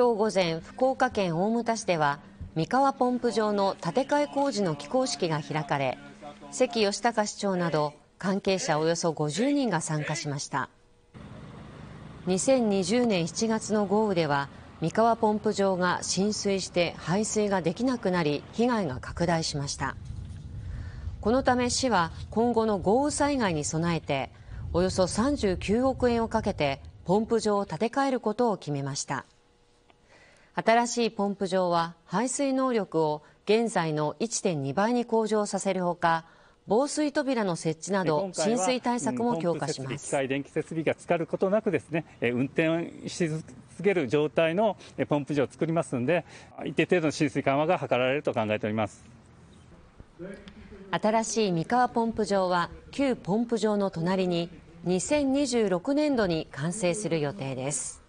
今日午前福岡県大牟田市では三河ポンプ場の建て替え工事の起工式が開かれ関義孝市長など関係者およそ50人が参加しました2020年7月の豪雨では三河ポンプ場が浸水して排水ができなくなり被害が拡大しましたこのため市は今後の豪雨災害に備えておよそ39億円をかけてポンプ場を建て替えることを決めました新しいポンプ場は排水能力を現在の1.2倍に向上させるほか防水扉の設置など浸水対策も強化します。機械電気設備が浸かることなくですね、運転し続ける状態のポンプ場を作りますので、一定程度の浸水緩和が図られると考えております。新しい三河ポンプ場は旧ポンプ場の隣に2026年度に完成する予定です。